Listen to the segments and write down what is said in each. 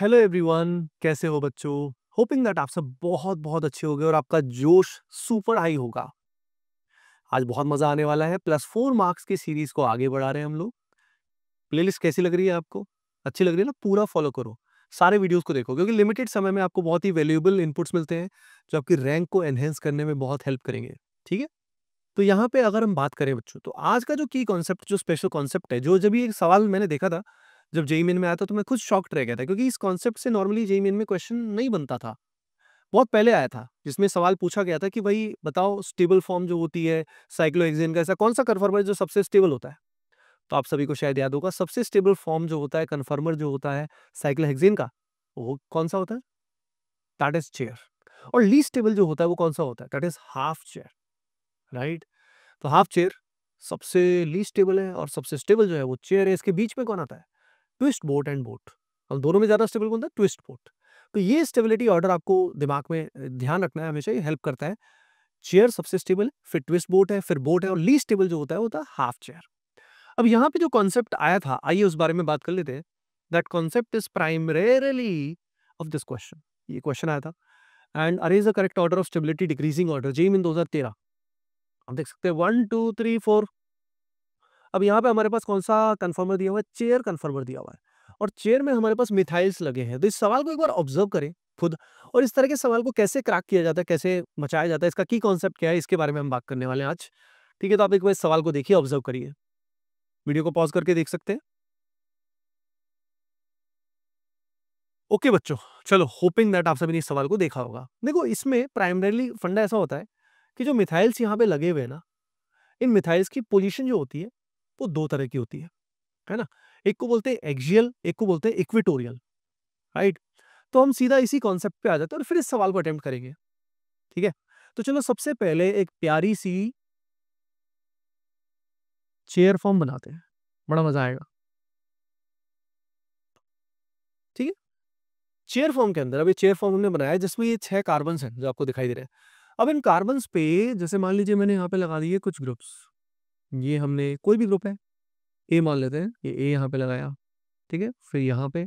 hello everyone कैसे हो बच्चों होपिंग दैट आप सब बहुत बहुत अच्छे हो और आपका जोश सुपर हाई होगा आज बहुत मजा आने वाला है प्लस फोर मार्क्स की सीरीज को आगे बढ़ा रहे हैं हम लोग प्लेलिस्ट कैसी लग रही है आपको अच्छी लग रही है ना पूरा फॉलो करो सारे वीडियोस को देखो क्योंकि लिमिटेड समय में आपको बहुत ही वैल्यूएबल इनपुट्स मिलते हैं जो आपकी रैंक को एनहेंस करने में बहुत हेल्प करेंगे ठीक है तो यहाँ पे अगर हम बात करें बच्चों तो आज का जो की कॉन्सेप्ट जो स्पेशल कॉन्सेप्ट है जो जब ये सवाल मैंने देखा था जब जेई में आया था तो मैं खुद शॉक्ट रह गया था क्योंकि इस कॉन्सेप्ट से नॉर्मली जेई में क्वेश्चन नहीं बनता था बहुत पहले आया था जिसमें सवाल पूछा गया था कि भाई बताओ स्टेबल फॉर्म जो होती है साइक्लोहेक्सेन का ऐसा कौन सा कन्फर्मर जो सबसे स्टेबल होता है तो आप सभी को शायद याद होगा सबसे स्टेबल फॉर्म जो होता है कन्फर्मर जो होता है साइक्लोहेक्सेन का वो कौन सा होता है दैट इज चेयर और लीस्ट स्टेबल जो होता है वो कौन सा होता है that is half chair right तो हाफ चेयर सबसे लीस्ट स्टेबल है और सबसे स्टेबल जो है वो चेयर है इसके बीच में कौन आता है ट्विस्ट बोट एंड बोट अब दोनों में ज़्यादा स्टेबल कौन था ट्विस्ट बोट तो ये स्टेबिलिटी ऑर्डर आपको दिमाग में ध्यान रखना है हमेशा ये हेल्प करता है चेयर सबसे स्टेबल फिर ट्विस्ट बोट है फिर बोट है और लीस्ट स्टेबल जो होता है वो होता है हाफ चेयर अब यहाँ पे जो कॉन्सेप्ट आया था आइए उस बारे में बात कर लेते हैं that concept is primarily of this question ये क्वेश्चन आया था एंड अरे is the correct order of stability decreasing order जेम इन दो हजार तेरह हम देख सकते हैं वन टू थ्री फोर अब यहाँ पे हमारे पास कौन सा कन्फर्मर दिया हुआ है चेयर कन्फर्मर दिया हुआ है और चेयर में हमारे पास मिथाइल्स लगे हैं तो इस सवाल को एक बार ऑब्जर्व करें खुद और इस तरह के सवाल को कैसे क्रैक किया जाता है कैसे मचाया जाता है इसका की कॉन्सेप्ट क्या है इसके बारे में हम बात करने वाले हैं आज ठीक है तो आप एक बार सवाल को देखिए ऑब्जर्व करिए वीडियो को पॉज करके देख सकते हैं ओके okay, बच्चों चलो होपिंग दैट आप सभी ने इस सवाल को देखा होगा देखो इसमें प्राइमरली फंडा ऐसा होता है कि जो मिथाइल्स यहाँ पे लगे हुए हैं ना इन मिथाइल्स की पोजीशन जो होती है वो दो तरह की होती है है ना एक को बोलते हैं एक्जियल एक को बोलते हैं इक्विटोरियल राइट तो हम सीधा इसी कॉन्सेप्ट पे आ जाते हैं और फिर इस सवाल को अटेम्प्ट करेंगे ठीक है तो चलो सबसे पहले एक प्यारी सी चेयर फॉर्म बनाते हैं बड़ा मजा आएगा ठीक है चेयर फॉर्म के अंदर अभी चेयर फॉर्म हमने बनाया जिसमें ये छह कार्बन हैं जो आपको दिखाई दे रहे हैं अब इन कार्बन पे जैसे मान लीजिए मैंने यहाँ पे लगा दिए कुछ ग्रुप्स ये हमने कोई भी ग्रुप है ए मान लेते हैं ये ए यहाँ पे लगाया ठीक है फिर यहाँ पे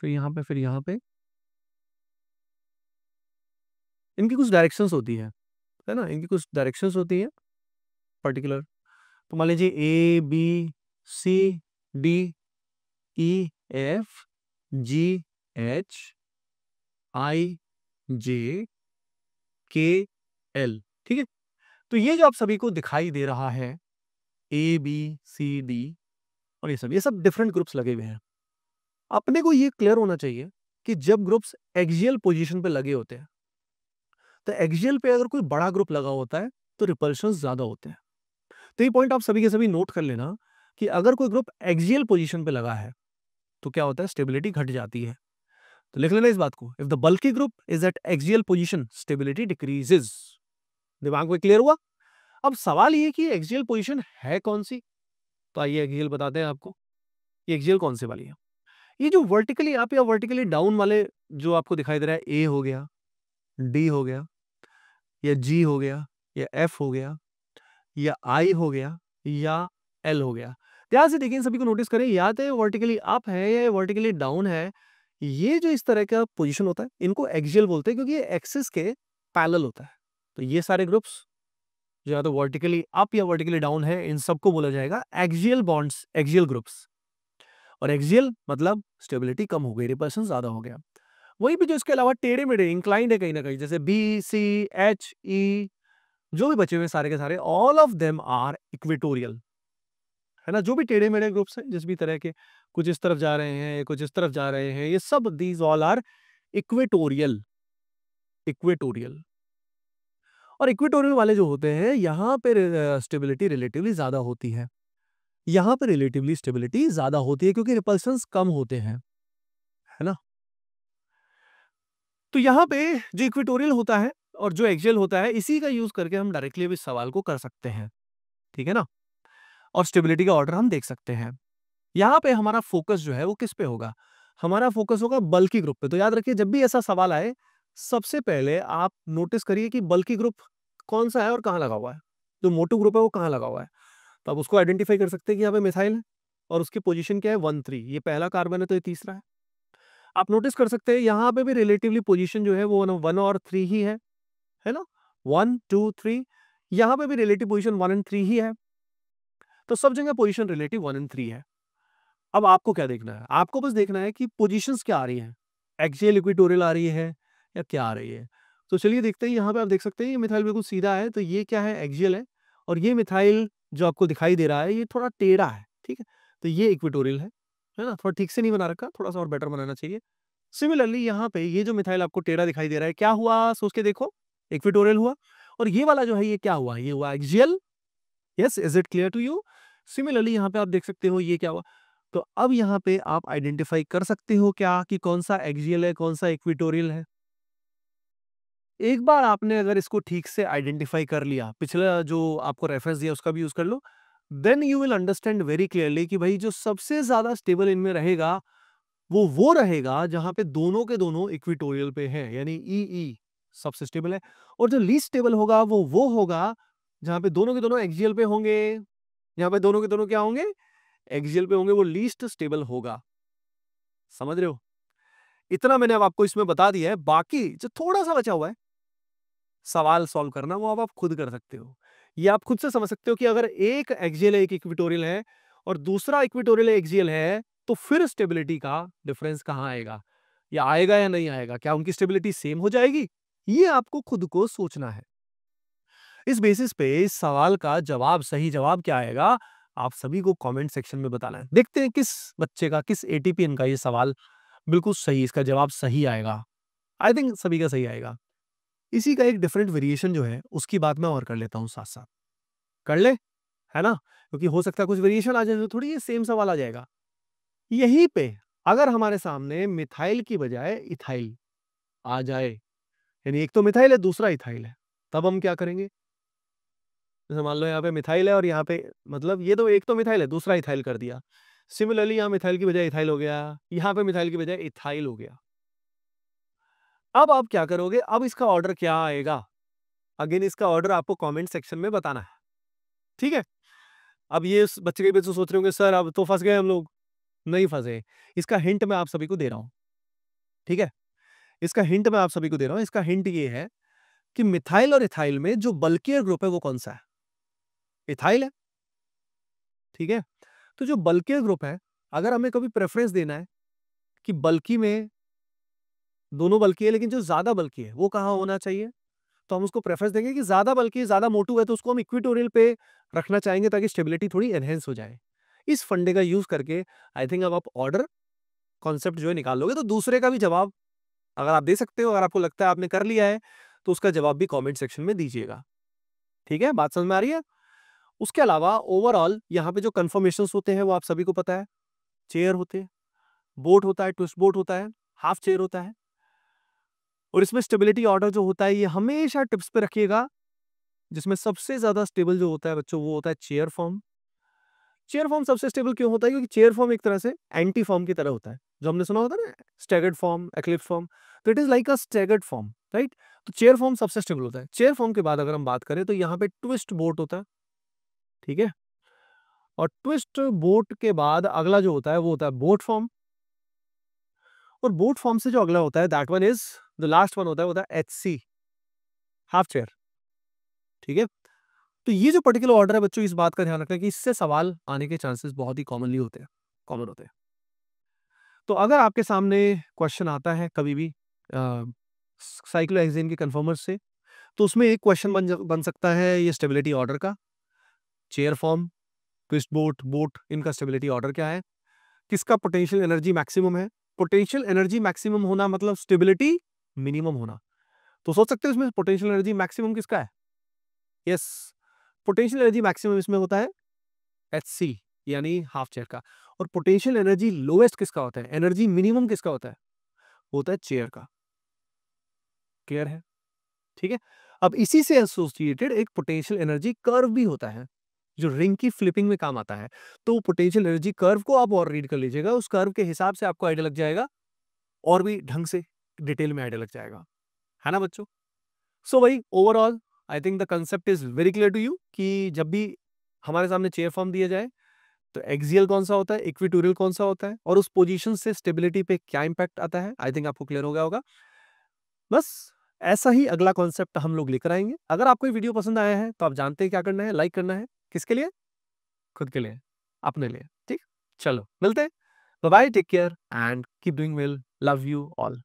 फिर यहाँ पे फिर यहाँ पे इनकी कुछ डायरेक्शंस होती है है ना इनकी कुछ डायरेक्शंस होती है पर्टिकुलर तो मान लीजिए A B C D E F G H I J K L ठीक है तो ये जो आप सभी को दिखाई दे रहा है ए बी सी डी और ये सब ये सब डिफरेंट ग्रुप्स लगे हुए हैं अपने को ये क्लियर होना चाहिए कि जब ग्रुप्स एक्जियल पोजीशन पे लगे होते हैं तो एक्जियल पे अगर कोई बड़ा ग्रुप लगा होता है तो रिपल्शन ज्यादा होते हैं तो ये पॉइंट आप सभी के सभी नोट कर लेना कि अगर कोई ग्रुप एक्जियल पोजिशन पे लगा है तो क्या होता है स्टेबिलिटी घट जाती है तो लिख लेना इस बात को if the bulky group is at axial position stability decreases दिमाग में क्लियर हुआ अब सवाल ये कि एक्सियल पोजीशन है कौन सी तो आइए एक्सियल बताते हैं आपको ये एक्सियल कौन सी वाली है ये जो वर्टिकली आप या वर्टिकली डाउन वाले जो आपको दिखाई दे रहा है ए हो गया डी हो गया या जी हो गया या एफ हो गया या आई हो गया या एल हो गया ध्यान से देखिए सभी को नोटिस करें या तो वर्टिकली अप है या वर्टिकली डाउन है ये जो इस तरह का पोजीशन होता है इनको एक्सियल बोलते हैं क्योंकि ये एक्सिस के पैरेलल होता है तो ये सारे ग्रुप्स जो या तो वर्टिकली अप या वर्टिकली डाउन है इन सबको बोला जाएगा एक्जियल बॉन्ड्स एक्जियल ग्रुप्स और एक्जियल मतलब स्टेबिलिटी कम हो गई रिपर्सन ज्यादा हो गया वहीं पे जो इसके अलावा टेढ़े मेढ़े इंक्लाइंड है कहीं ना कहीं जैसे बी सी एच ई जो भी बचे हुए सारे के सारे all of them are equatorial है ना जो भी टेढ़े मेढ़े ग्रुप्स हैं जिस भी तरह के कुछ इस तरफ जा रहे हैं कुछ इस तरफ जा रहे हैं ये सब these all are equatorial equatorial और इक्वेटोरियल वाले जो होते हैं यहाँ पर स्टेबिलिटी रिलेटिवली ज़्यादा होती है यहाँ पर रिलेटिवली स्टेबिलिटी ज़्यादा होती है क्योंकि रिपल्सन कम होते हैं है ना तो यहाँ पे जो इक्वेटोरियल होता है और जो एक्जेल होता है इसी का यूज़ करके हम डायरेक्टली इस सवाल को कर सकते हैं ठीक है ना और स्टेबिलिटी का ऑर्डर हम देख सकते हैं यहाँ पे हमारा फोकस जो है वो किस पे होगा हमारा फोकस होगा बल्कि ग्रुप पे तो याद रखिए जब भी ऐसा सवाल आए सबसे पहले आप नोटिस करिए कि बल्कि ग्रुप कौन सा है और कहाँ लगा हुआ है जो मोटू ग्रुप है वो कहाँ लगा हुआ है तो आप उसको आइडेंटिफाई कर सकते हैं कि यहाँ पे मिसाइल है और उसकी पोजीशन क्या है वन थ्री ये पहला कार्बन है तो ये तीसरा है आप नोटिस कर सकते हैं यहाँ पे भी रिलेटिवली पोजिशन जो है वो वन और थ्री ही है है ना वन टू थ्री यहाँ पे भी relative position one and three ही है तो सब जगह position relative one and three है अब आपको क्या देखना है आपको बस देखना है कि पोजिशन क्या आ रही है एक्सियल इक्विटोरियल आ रही है या क्या आ रही है तो चलिए देखते हैं यहाँ पे आप देख सकते हैं ये मिथाइल बिल्कुल सीधा है तो ये क्या है एक्जियल है और ये मिथाइल जो आपको दिखाई दे रहा है ये थोड़ा टेढ़ा है ठीक है तो ये इक्विटोरियल है है ना थोड़ा ठीक से नहीं बना रखा थोड़ा सा और बेटर बनाना चाहिए सिमिलरली यहाँ पे ये जो मिथाइल आपको टेढ़ा दिखाई दे रहा है क्या हुआ सोच के देखो इक्विटोरियल हुआ और ये वाला जो है ये क्या हुआ ये हुआ axial yes is it clear to you similarly यहाँ पे आप देख सकते हो ये क्या हुआ तो अब यहाँ पे आप आइडेंटिफाई कर सकते हो क्या कि कौन सा एक्जियल है कौन सा इक्विटोरियल है एक बार आपने अगर इसको ठीक से आइडेंटिफाई कर लिया पिछला जो आपको रेफरेंस दिया उसका भी यूज कर लो then you will understand very clearly कि भाई जो सबसे ज्यादा स्टेबल इनमें रहेगा वो वो रहेगा जहां पे दोनों के दोनों इक्विटोरियल पे है यानी ई e ई e सबसे स्टेबल है और जो लीस्ट स्टेबल होगा वो वो होगा जहां पे दोनों के दोनों एक्जियल पे होंगे जहां पे दोनों के दोनों क्या होंगे एक्जियल पे होंगे वो लीस्ट स्टेबल होगा समझ रहे हो इतना मैंने अब आपको इसमें बता दिया है बाकी जो थोड़ा सा बचा हुआ है सवाल सॉल्व करना वो अब आप खुद कर सकते हो ये आप खुद से समझ सकते हो कि अगर एक एक्जियल एक इक्विटोरियल है और दूसरा इक्विटोरियल एक्जियल है तो फिर स्टेबिलिटी का डिफरेंस कहाँ आएगा या आएगा या नहीं आएगा क्या उनकी स्टेबिलिटी सेम हो जाएगी ये आपको खुद को सोचना है इस बेसिस पे इस सवाल का जवाब सही जवाब क्या आएगा आप सभी को कमेंट सेक्शन में बताना है देखते हैं किस बच्चे का किस एटीपीएन का ये सवाल बिल्कुल सही इसका जवाब सही आएगा आई थिंक सभी का सही आएगा इसी का एक डिफरेंट वेरिएशन जो है उसकी बात मैं और कर लेता हूँ साथ साथ कर ले है ना क्योंकि हो सकता है कुछ वेरिएशन आ जाए तो थोड़ी ये सेम सवाल आ जाएगा यहीं पे अगर हमारे सामने मिथाइल की बजाय इथाइल आ जाए यानी एक तो मिथाइल है दूसरा इथाइल है तब हम क्या करेंगे जैसे मान लो यहाँ पे मिथाइल है और यहाँ पे मतलब ये तो एक तो मिथाइल है दूसरा इथाइल कर दिया सिमिलरली यहाँ मिथाइल की बजाय इथाइल हो गया यहाँ पे मिथाइल की बजाय इथाइल हो गया अब आप क्या करोगे अब इसका ऑर्डर क्या आएगा अगेन इसका ऑर्डर आपको कमेंट सेक्शन में बताना है ठीक है अब ये बच्चे के बच्चे तो सोच रहे होंगे सर अब तो फंस गए हम लोग नहीं फंसे इसका हिंट मैं आप सभी को दे रहा हूँ ठीक है इसका हिंट मैं आप सभी को दे रहा हूँ इसका हिंट ये है कि मिथाइल और इथाइल में जो बल्कियर ग्रुप है वो कौन सा है इथाइल है ठीक है तो जो बल्कियर ग्रुप है अगर हमें कभी प्रेफरेंस देना है कि बल्कि में दोनों बल्कि है लेकिन जो ज्यादा बल्कि है वो कहाँ होना चाहिए तो हम उसको प्रेफरेंस देंगे कि ज्यादा बल्कि ज्यादा मोटू है तो उसको हम इक्विटोरियल पे रखना चाहेंगे ताकि स्टेबिलिटी थोड़ी एनहेंस हो जाए इस फंडे का यूज करके आई थिंक अब आप ऑर्डर कॉन्सेप्ट जो है लोगे तो दूसरे का भी जवाब अगर आप दे सकते हो अगर आपको लगता है आपने कर लिया है तो उसका जवाब भी कॉमेंट सेक्शन में दीजिएगा ठीक है बात समझ में आ रही है उसके अलावा ओवरऑल यहाँ पे जो कन्फर्मेशन होते हैं वो आप सभी को पता है चेयर होते हैं बोट होता है ट्विस्ट बोट होता है हाफ चेयर होता है और इसमें स्टेबिलिटी ऑर्डर जो होता है ये हमेशा टिप्स पे रखिएगा जिसमें सबसे ज्यादा स्टेबल जो होता है बच्चों वो होता है चेयर फॉर्म चेयर फॉर्म सबसे स्टेबल क्यों होता है क्योंकि चेयर फॉर्म एक तरह से एंटी फॉर्म की तरह होता है जो हमने सुना होता है ना स्टेगर्ड फॉर्म एक्लिप्स फॉर्म तो it is like a staggered form right तो चेयर फॉर्म सबसे स्टेबल होता है चेयर फॉर्म के बाद अगर हम बात करें तो यहाँ पे ट्विस्ट बोट होता है ठीक है और ट्विस्ट बोट के बाद अगला जो होता है वो होता है बोट फॉर्म और बोट फॉर्म से जो अगला होता है दैट वन इज जो लास्ट वन होता है वो था एच सी हाफ चेयर ठीक है तो ये जो पर्टिकुलर ऑर्डर है बच्चों इस बात का ध्यान रखना कि इससे सवाल आने के चांसेस बहुत ही कॉमनली होते हैं कॉमन होते हैं तो अगर आपके सामने क्वेश्चन आता है कभी भी साइक्लो साइक्लोहेक्सेन के कन्फर्मर से तो उसमें एक क्वेश्चन बन बन सकता है ये स्टेबिलिटी ऑर्डर का chair form twist boat boat इनका स्टेबिलिटी ऑर्डर क्या है किसका पोटेंशियल एनर्जी मैक्सिमम है पोटेंशियल एनर्जी मैक्सिमम होना मतलब स्टेबिलिटी मिनिमम होना तो सोच सकते हो इसमें पोटेंशियल एनर्जी मैक्सिमम किसका है यस पोटेंशियल एनर्जी मैक्सिमम इसमें होता है एच सी यानी हाफ चेयर का और पोटेंशियल एनर्जी लोएस्ट किसका होता है एनर्जी मिनिमम किसका होता है होता है चेयर का क्लियर है ठीक है अब इसी से एसोसिएटेड एक पोटेंशियल एनर्जी कर्व भी होता है जो रिंग की फ्लिपिंग में काम आता है तो पोटेंशियल एनर्जी कर्व को आप और रीड कर लीजिएगा उस कर्व के हिसाब से आपको आइडिया लग जाएगा और भी ढंग से डिटेल में आइडिया लग जाएगा है ना बच्चों सो so, वही overall I think the concept is very clear to you कि जब भी हमारे सामने चेयर फॉर्म दिया जाए तो एक्सियल कौन सा होता है इक्विटोरियल कौन सा होता है और उस पोजीशन से स्टेबिलिटी पे क्या इंपैक्ट आता है आई थिंक आपको क्लियर हो गया होगा बस ऐसा ही अगला कॉन्सेप्ट हम लोग लेकर आएंगे अगर आपको वीडियो पसंद आया है तो आप जानते हैं क्या करना है लाइक करना है किसके लिए खुद के लिए अपने लिए ठीक चलो मिलते हैं bye take care and keep doing well love you all